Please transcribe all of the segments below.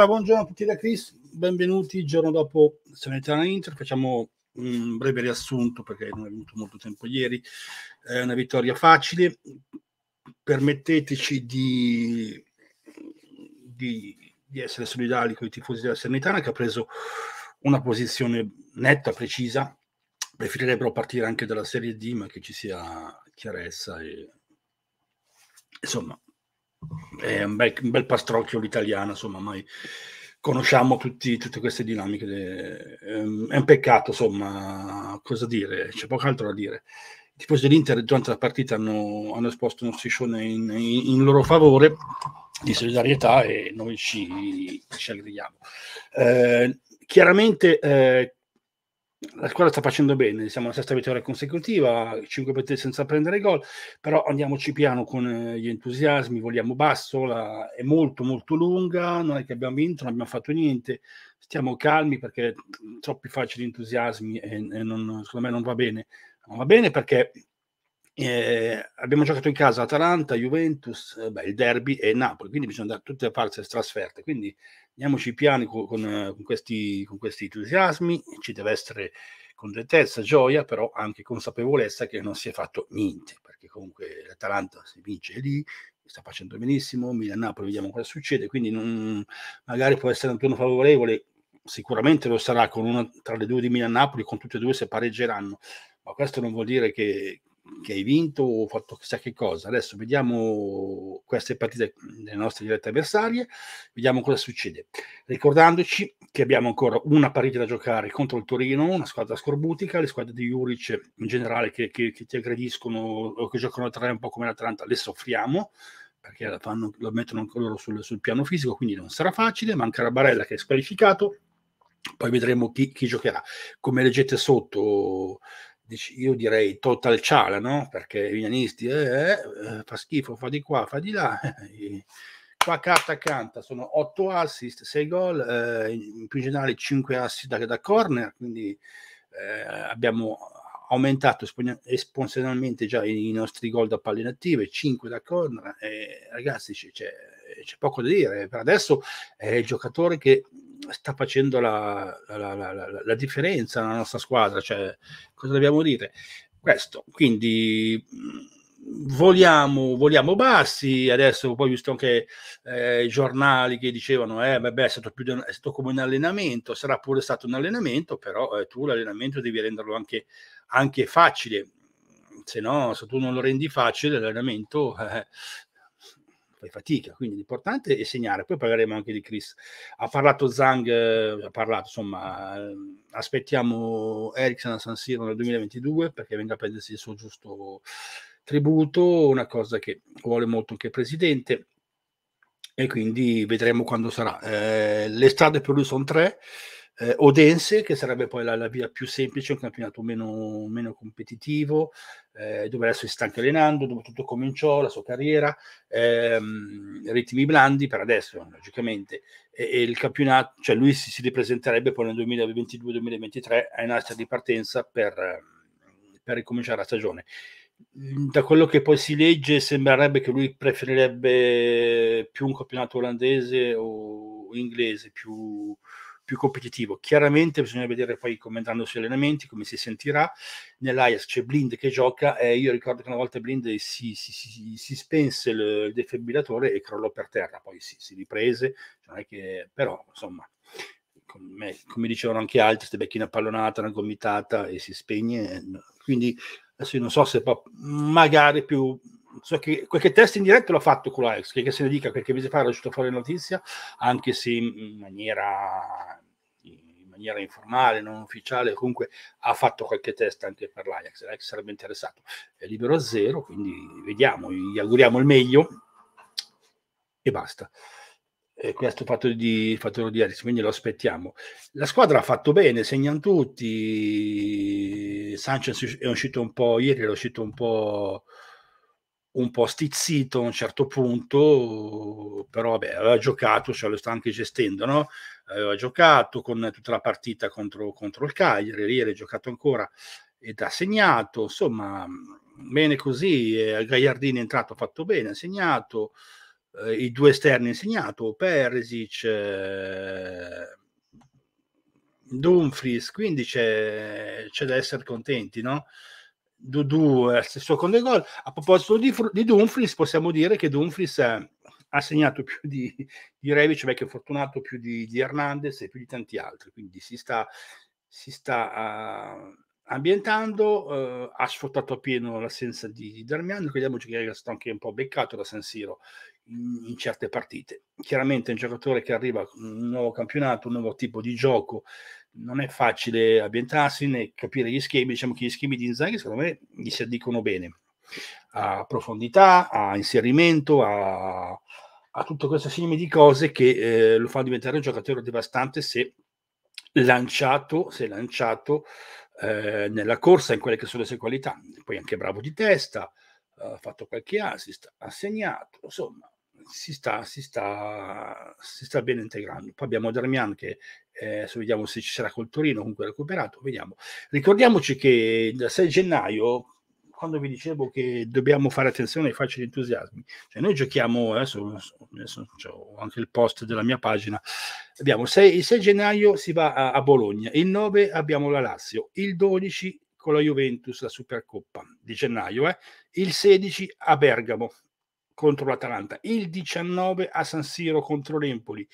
Allora, buongiorno a tutti da Chris, benvenuti. giorno dopo Sanitana Inter, facciamo un breve riassunto perché non è venuto molto tempo ieri. È una vittoria facile, permetteteci di, di, di essere solidali con i tifosi della Sanitana che ha preso una posizione netta, precisa. Preferirebbero partire anche dalla Serie D, ma che ci sia chiarezza e insomma è un bel, un bel pastrocchio l'italiana, insomma, mai conosciamo tutti, tutte queste dinamiche. De, ehm, è un peccato, insomma, cosa dire, c'è poco altro da dire. I tifosi dell'Inter durante la partita hanno, hanno esposto uno striscione in, in, in, loro favore di solidarietà e noi ci, ci aggridiamo. Eh, chiaramente eh, la squadra sta facendo bene, siamo alla sesta vittoria consecutiva, 5 per 3 senza prendere gol, però andiamoci piano con eh, gli entusiasmi, vogliamo basso, la, è molto molto lunga, non è che abbiamo vinto, non abbiamo fatto niente, stiamo calmi perché troppi facili entusiasmi e, e non, secondo me non va bene. Non va bene perché eh, abbiamo giocato in casa Atalanta, Juventus, eh, beh, il derby e Napoli, quindi bisogna andare tutte le parti trasferte. Quindi andiamoci piani con, con, con, questi, con, questi, entusiasmi, ci deve essere contentezza, gioia, però anche consapevolezza che non si è fatto niente, perché comunque l'Atalanta si vince lì, sta facendo benissimo, Milan-Napoli vediamo cosa succede, quindi non, magari può essere un turno favorevole, sicuramente lo sarà con una tra le due di Milan-Napoli, con tutte e due se pareggeranno, ma questo non vuol dire che, che hai vinto o fatto chissà che cosa. Adesso vediamo queste partite delle nostre dirette avversarie, vediamo cosa succede. Ricordandoci che abbiamo ancora una partita da giocare contro il Torino, una squadra scorbutica, le squadre di Juric in generale che, che, che ti aggrediscono o che giocano a tre un po' come l'Atalanta, le soffriamo perché la fanno, lo mettono anche loro sul, sul, piano fisico, quindi non sarà facile, manca la Barella che è squalificato, poi vedremo chi, chi giocherà. Come leggete sotto io direi total ciala, no? Perché i milanisti eh, eh, eh, fa schifo, fa di qua, fa di là. Qua carta canta, sono 8 assist, 6 gol, eh, in più generale 5 assist da, da corner, quindi eh, abbiamo aumentato esponenzialmente già i, i nostri gol da palline attive, 5 da corner, ragazzi c'è, poco da dire, per adesso è il giocatore che sta facendo la, la, la, la, differenza nella nostra squadra, cioè cosa dobbiamo dire? Questo, quindi mm, voliamo, voliamo bassi, adesso poi ho visto anche eh, i giornali che dicevano eh, beh, è stato, più di un, è stato come un allenamento, sarà pure stato un allenamento, però eh, tu l'allenamento devi renderlo anche, anche facile, se no, se tu non lo rendi facile l'allenamento, eh, fai fatica, quindi l'importante è segnare, poi parleremo anche di Chris. Ha parlato Zhang, eh, ha parlato, insomma, ehm, aspettiamo Ericsson a San Siro nel 2022 perché venga a prendersi il suo giusto tributo, una cosa che vuole molto anche il presidente e quindi vedremo quando sarà. Eh, le strade per lui sono tre eh, Odense, che sarebbe poi la, la, via più semplice, un campionato meno, meno competitivo, eh, dove adesso si sta anche allenando, dove tutto cominciò, la sua carriera, ehm, ritmi blandi per adesso, logicamente. E, e il campionato, cioè lui si, si ripresenterebbe poi nel 2022-2023 a un'asta di partenza per, per ricominciare la stagione mm, da quello che poi si legge sembrerebbe che lui preferirebbe più un campionato olandese o inglese più, più competitivo. Chiaramente bisogna vedere poi come andranno i allenamenti, come si sentirà. Nell'Ajax c'è Blind che gioca e eh, io ricordo che una volta Blind si, si, si, si spense il, defibrillatore e crollò per terra, poi si, riprese, cioè che, però insomma come dicevano anche altri, se becchi pallonata, una gomitata e si spegne. Eh, Quindi adesso io non so se può, magari più so che qualche test in diretta l'ho fatto con la ex, che se ne dica perché mesi fa era riuscito a fare notizia, anche se in maniera maniera informale, non ufficiale, comunque ha fatto qualche test anche per l'Ajax, l'Ajax sarebbe interessato. È libero a zero, quindi vediamo, gli auguriamo il meglio e basta. E questo fatto di, fatto di Aris, quindi lo aspettiamo. La squadra ha fatto bene, segnano tutti, Sanchez è uscito un po' ieri, è uscito un po' un po' stizzito a un certo punto, però vabbè, aveva giocato, cioè lo sta anche gestendo, no? Aveva giocato con tutta la partita contro, contro il Cagliari, ieri ha giocato ancora ed ha segnato, insomma, bene così, eh, Gagliardini è entrato, ha fatto bene, ha segnato, eh, i due esterni ha segnato, Perisic, eh, Dumfries, quindi c'è, c'è da essere contenti, no? Dudu è eh, stesso secondo gol. A proposito di, di Dumfries, possiamo dire che Dumfries eh, ha segnato più di, di Revic, vecchio fortunato, più di, di Hernandez e più di tanti altri. Quindi si sta, si sta uh, ambientando, uh, ha sfruttato appieno l'assenza di, di Darmian. Ricordiamoci che è stato anche un po' beccato da San Siro in, certe partite. Chiaramente un giocatore che arriva con un nuovo campionato, un nuovo tipo di gioco, non è facile ambientarsi né capire gli schemi, diciamo che gli schemi di Inzaghi secondo me gli si addicono bene a profondità, a inserimento, a, a tutto questo insieme di cose che eh, lo fanno diventare un giocatore devastante se lanciato, se lanciato eh, nella corsa in quelle che sono le sue qualità. Poi anche bravo di testa, ha fatto qualche assist, ha segnato, insomma, si sta, si, sta, si sta, bene integrando. Poi abbiamo Darmian che eh, vediamo se ci sarà col Torino, comunque recuperato, vediamo. Ricordiamoci che dal 6 gennaio quando vi dicevo che dobbiamo fare attenzione ai facili entusiasmi, cioè noi giochiamo, adesso, adesso ho anche il post della mia pagina, abbiamo 6, il 6 gennaio si va a, a, Bologna, il 9 abbiamo la Lazio, il 12 con la Juventus la Supercoppa di gennaio, eh? il 16 a Bergamo, contro l'Atalanta, il 19 a San Siro contro l'Empoli,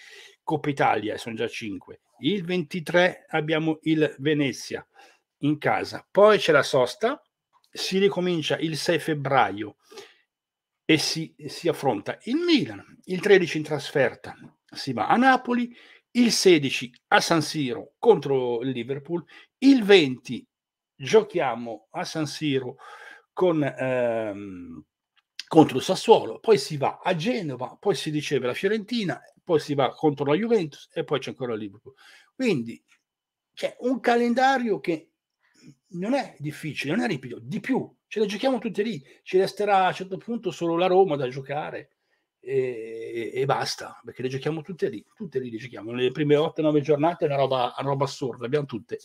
Coppa Italia, eh, sono già 5, il 23 abbiamo il Venezia in casa, poi c'è la sosta, si ricomincia il 6 febbraio e si, si affronta il Milan, il 13 in trasferta si va a Napoli, il 16 a San Siro contro il Liverpool, il 20 giochiamo a San Siro con ehm, contro il Sassuolo, poi si va a Genova, poi si riceve la Fiorentina, poi si va contro la Juventus e poi c'è ancora il Liverpool. Quindi c'è un calendario che non è difficile, non è ripido, di più, ce la giochiamo tutti lì, ci resterà a un certo punto solo la Roma da giocare e, e basta, perché le giochiamo tutte lì, tutte lì le giochiamo, le prime 8-9 giornate è una roba, una roba assurda, abbiamo tutte.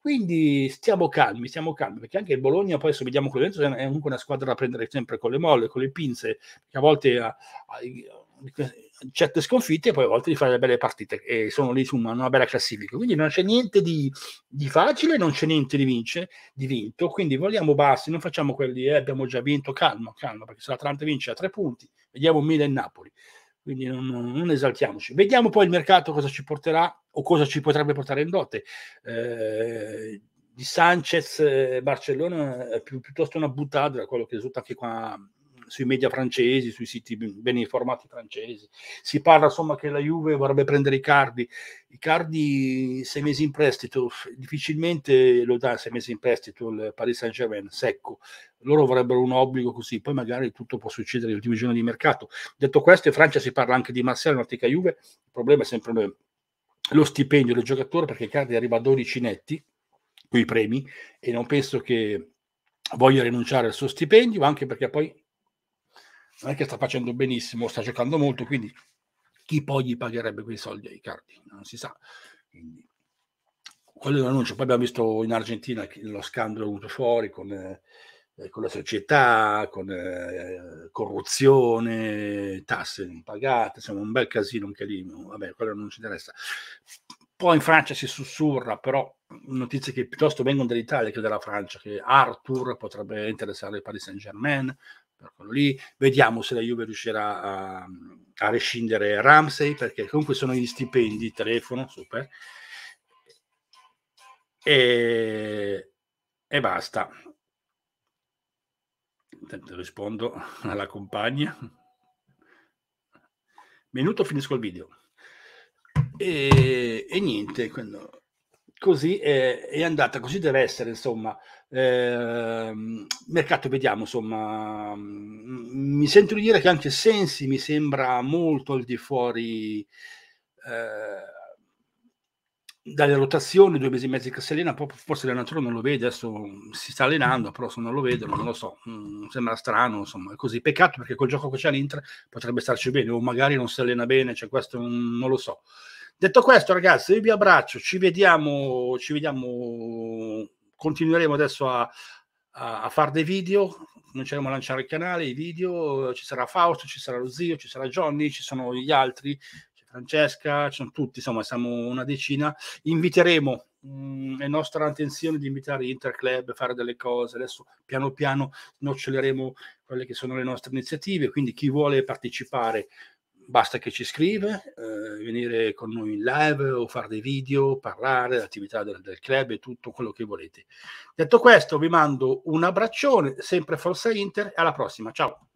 Quindi stiamo calmi, stiamo calmi, perché anche il Bologna, poi se vediamo quello dentro, è comunque una squadra da prendere sempre con le molle, con le pinze, che a volte ha, eh, ha, eh, certe sconfitte e poi a volte di fare delle belle partite e sono lì su una, bella classifica. Quindi non c'è niente di, di facile, non c'è niente di, vince, di vinto, quindi vogliamo bassi, non facciamo quelli, eh, abbiamo già vinto, calma, calma, perché se l'Atlanta vince a tre punti, vediamo Milan e Napoli quindi non, non, esaltiamoci. Vediamo poi il mercato cosa ci porterà o cosa ci potrebbe portare in dote. Eh, di Sanchez, eh, Barcellona è eh, più, piuttosto una buttata da quello che risulta anche qua sui media francesi, sui siti ben informati francesi. Si parla insomma che la Juve vorrebbe prendere i cardi. I cardi sei mesi in prestito, difficilmente lo dà sei mesi in prestito il Paris Saint-Germain, secco. Loro vorrebbero un obbligo così, poi magari tutto può succedere negli ultimi giorni di mercato. Detto questo, in Francia si parla anche di Marseille, un'antica Juve, il problema è sempre noi lo stipendio del giocatore perché Cardi arriva a 12 netti con i premi e non penso che voglia rinunciare al suo stipendio anche perché poi non è che sta facendo benissimo, sta giocando molto, quindi chi poi gli pagherebbe quei soldi ai cardi? Non si sa. Quindi, quello è un annuncio. Poi abbiamo visto in Argentina lo scandalo venuto fuori con, eh, con la società, con eh, corruzione, tasse non pagate, insomma un bel casino anche lì, vabbè, quello non ci interessa. Poi in Francia si sussurra, però notizie che piuttosto vengono dall'Italia che dalla Francia, che Arthur potrebbe interessare il Paris Saint-Germain, Eccolo lì, vediamo se la Juve riuscirà a, a rescindere Ramsey, perché comunque sono gli stipendi, telefono, super. E, e basta. Intanto rispondo alla compagna. Minuto, finisco il video. E, e niente, quando così è, eh, è, andata, così deve essere, insomma. Eh, mercato, vediamo, insomma. Mm, mi sento di dire che anche Sensi mi sembra molto al di fuori eh, dalle rotazioni, due mesi e mezzo che si allena, forse l'allenatore non lo vede, adesso mm, si sta allenando, però se non lo vedono, non lo so, mm, sembra strano, insomma, è così. Peccato perché col gioco che c'è all'Inter potrebbe starci bene, o magari non si allena bene, cioè questo non lo so. Detto questo, ragazzi, io vi abbraccio, ci vediamo, ci vediamo continueremo adesso a, a, a, fare dei video, cominceremo a lanciare il canale, i video, ci sarà Fausto, ci sarà lo zio, ci sarà Johnny, ci sono gli altri, c'è Francesca, ci sono tutti, insomma siamo una decina. Inviteremo, mh, mm, è nostra intenzione di invitare Interclub a fare delle cose, adesso piano piano noccioleremo quelle che sono le nostre iniziative, quindi chi vuole partecipare basta che ci scrive, eh, venire con noi in live o fare dei video, parlare dell'attività del, del, club e tutto quello che volete. Detto questo, vi mando un abbraccione, sempre Forza Inter e alla prossima. Ciao.